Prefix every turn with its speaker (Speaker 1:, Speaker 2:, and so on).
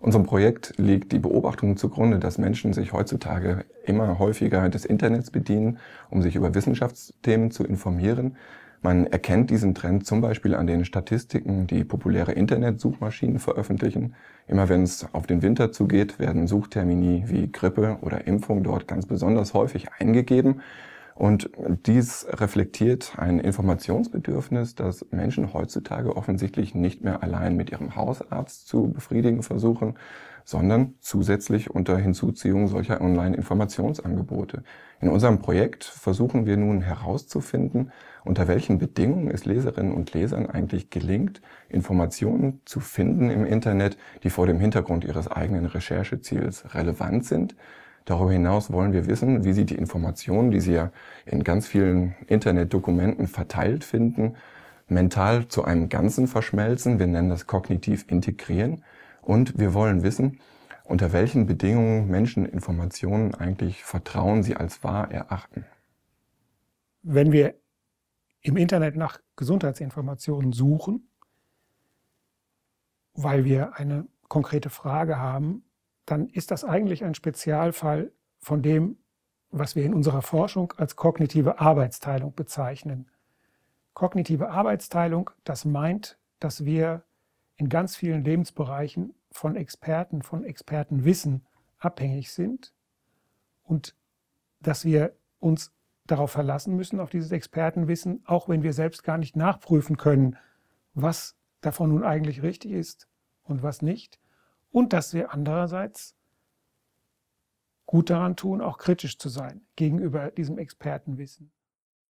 Speaker 1: Unserem Projekt liegt die Beobachtung zugrunde, dass Menschen sich heutzutage immer häufiger des Internets bedienen, um sich über Wissenschaftsthemen zu informieren. Man erkennt diesen Trend zum Beispiel an den Statistiken, die populäre Internetsuchmaschinen veröffentlichen. Immer wenn es auf den Winter zugeht, werden Suchtermini wie Grippe oder Impfung dort ganz besonders häufig eingegeben. Und dies reflektiert ein Informationsbedürfnis, das Menschen heutzutage offensichtlich nicht mehr allein mit ihrem Hausarzt zu befriedigen versuchen, sondern zusätzlich unter Hinzuziehung solcher Online-Informationsangebote. In unserem Projekt versuchen wir nun herauszufinden, unter welchen Bedingungen es Leserinnen und Lesern eigentlich gelingt, Informationen zu finden im Internet, die vor dem Hintergrund ihres eigenen Rechercheziels relevant sind, Darüber hinaus wollen wir wissen, wie Sie die Informationen, die Sie ja in ganz vielen Internetdokumenten verteilt finden, mental zu einem Ganzen verschmelzen. Wir nennen das kognitiv integrieren. Und wir wollen wissen, unter welchen Bedingungen Menschen Informationen eigentlich vertrauen, sie als wahr erachten.
Speaker 2: Wenn wir im Internet nach Gesundheitsinformationen suchen, weil wir eine konkrete Frage haben, dann ist das eigentlich ein Spezialfall von dem, was wir in unserer Forschung als kognitive Arbeitsteilung bezeichnen. Kognitive Arbeitsteilung, das meint, dass wir in ganz vielen Lebensbereichen von Experten, von Expertenwissen abhängig sind und dass wir uns darauf verlassen müssen, auf dieses Expertenwissen, auch wenn wir selbst gar nicht nachprüfen können, was davon nun eigentlich richtig ist und was nicht, und dass wir andererseits gut daran tun, auch kritisch zu sein gegenüber diesem Expertenwissen.